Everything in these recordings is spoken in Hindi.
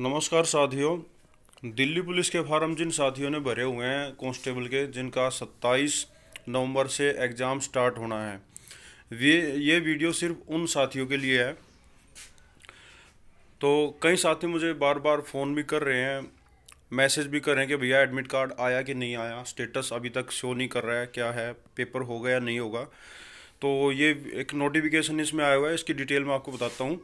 नमस्कार साथियों दिल्ली पुलिस के फार्म जिन साथियों ने भरे हुए हैं कांस्टेबल के जिनका 27 नवंबर से एग्ज़ाम स्टार्ट होना है ये ये वीडियो सिर्फ उन साथियों के लिए है तो कई साथी मुझे बार बार फ़ोन भी कर रहे हैं मैसेज भी कर रहे हैं कि भैया एडमिट कार्ड आया कि नहीं आया स्टेटस अभी तक शो नहीं कर रहा है क्या है पेपर होगा या नहीं होगा तो ये एक नोटिफिकेशन इसमें आया हुआ है इसकी डिटेल मैं आपको बताता हूँ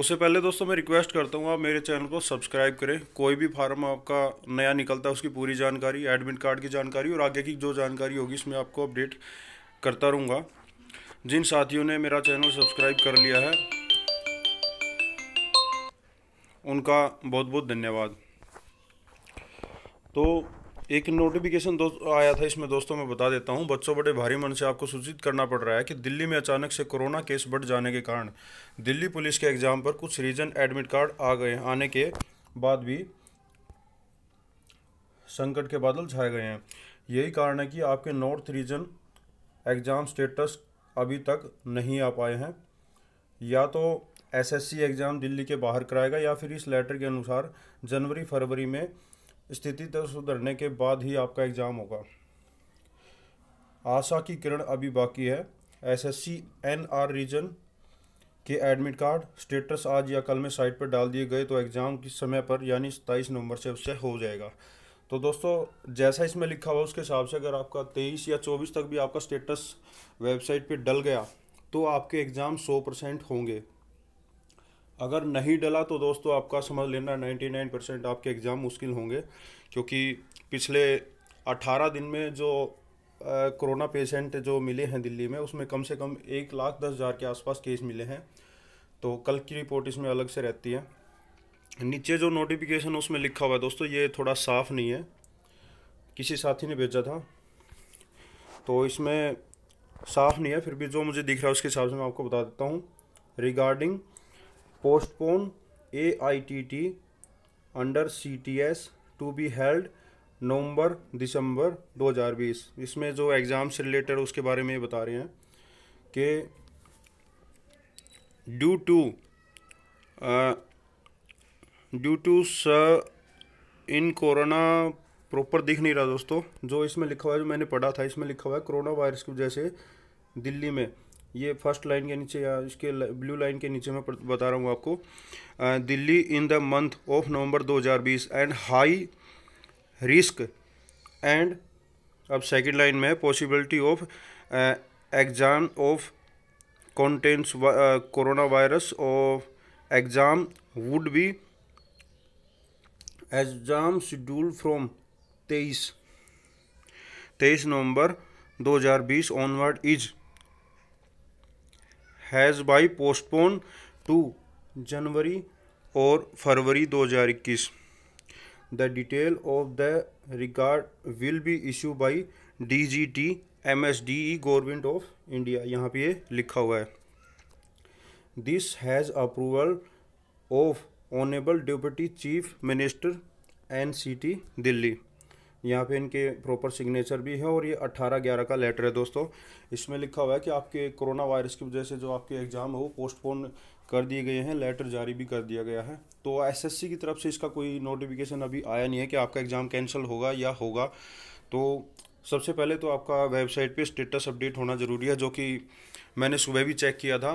उससे पहले दोस्तों मैं रिक्वेस्ट करता हूँ आप मेरे चैनल को सब्सक्राइब करें कोई भी फार्म आपका नया निकलता है उसकी पूरी जानकारी एडमिट कार्ड की जानकारी और आगे की जो जानकारी होगी इसमें आपको अपडेट करता रहूँगा जिन साथियों ने मेरा चैनल सब्सक्राइब कर लिया है उनका बहुत बहुत धन्यवाद तो एक नोटिफिकेशन दोस्त आया था इसमें दोस्तों मैं बता देता हूं बच्चों बड़े भारी मन से आपको सूचित करना पड़ रहा है कि दिल्ली में अचानक से कोरोना केस बढ़ जाने के कारण दिल्ली पुलिस के एग्ज़ाम पर कुछ रीजन एडमिट कार्ड आ गए आने के बाद भी संकट के बादल छाए गए हैं यही कारण है कि आपके नॉर्थ रीजन एग्ज़ाम स्टेटस अभी तक नहीं आ पाए हैं या तो एसएससी एग्ज़ाम दिल्ली के बाहर कराएगा या फिर इस लेटर के अनुसार जनवरी फरवरी में स्थिति तक सुधरने के बाद ही आपका एग्ज़ाम होगा आशा की किरण अभी बाकी है एसएससी एनआर रीजन के एडमिट कार्ड स्टेटस आज या कल में साइट पर डाल दिए गए तो एग्ज़ाम किस समय पर यानी सत्ताईस नवंबर से उससे हो जाएगा तो दोस्तों जैसा इसमें लिखा हुआ उसके हिसाब से अगर आपका तेईस या चौबीस तक भी आपका स्टेटस वेबसाइट पर डल गया तो आपके एग्ज़ाम सौ परसेंट होंगे अगर नहीं डला तो दोस्तों आपका समझ लेना 99 परसेंट आपके एग्ज़ाम मुश्किल होंगे क्योंकि पिछले 18 दिन में जो कोरोना पेशेंट जो मिले हैं दिल्ली में उसमें कम से कम एक लाख दस हज़ार के आसपास केस मिले हैं तो कल की रिपोर्ट इसमें अलग से रहती है नीचे जो नोटिफिकेशन उसमें लिखा हुआ है दोस्तों ये थोड़ा साफ़ नहीं है किसी साथी ने भेजा था तो इसमें साफ़ नहीं है फिर भी जो मुझे दिख रहा है उसके हिसाब से मैं आपको बता देता हूँ regarding postpone AITT under CTS to be held November December 2020 इसमें जो एग्ज़ाम से रिलेटेड उसके बारे में बता रहे हैं कि ड्यू टू ड्यू टू स इन कोरोना प्रॉपर दिख नहीं रहा दोस्तों जो इसमें लिखा हुआ है जो मैंने पढ़ा था इसमें लिखा हुआ है कोरोना वायरस की वजह से दिल्ली में ये फर्स्ट लाइन के नीचे या इसके ब्लू लाइन के नीचे मैं बता रहा हूँ आपको Delhi in the month of November 2020 and high risk and अब सेकंड लाइन में possibility of exam of contents corona virus of exam would be exam schedule from तेईस तेईस November 2020 onward is has by postpone to January और February 2021 the detail of the record will be issue by D G T M S D E government of India यहाँ पर ये लिखा हुआ है this has approval of honourable deputy chief minister N C T Delhi यहाँ पे इनके प्रॉपर सिग्नेचर भी है और ये अट्ठारह ग्यारह का लेटर है दोस्तों इसमें लिखा हुआ है कि आपके कोरोना वायरस की वजह से जो आपके एग्ज़ाम है वो पोस्टपोन कर दिए गए हैं लेटर जारी भी कर दिया गया है तो एसएससी की तरफ से इसका कोई नोटिफिकेशन अभी आया नहीं है कि आपका एग्ज़ाम कैंसिल होगा या होगा तो सबसे पहले तो आपका वेबसाइट पर स्टेटस अपडेट होना ज़रूरी है जो कि मैंने सुबह भी चेक किया था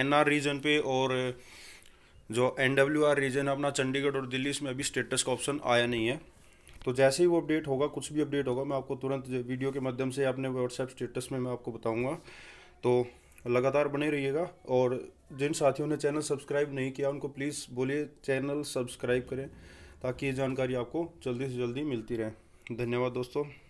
एन रीजन पर और जो एन रीजन है अपना चंडीगढ़ और दिल्ली इसमें अभी स्टेटस का ऑप्शन आया नहीं है तो जैसे ही वो अपडेट होगा कुछ भी अपडेट होगा मैं आपको तुरंत वीडियो के माध्यम से अपने व्हाट्सएप स्टेटस में मैं आपको बताऊँगा तो लगातार बने रहिएगा और जिन साथियों ने चैनल सब्सक्राइब नहीं किया उनको प्लीज़ बोलिए चैनल सब्सक्राइब करें ताकि ये जानकारी आपको जल्दी से जल्दी मिलती रहे धन्यवाद दोस्तों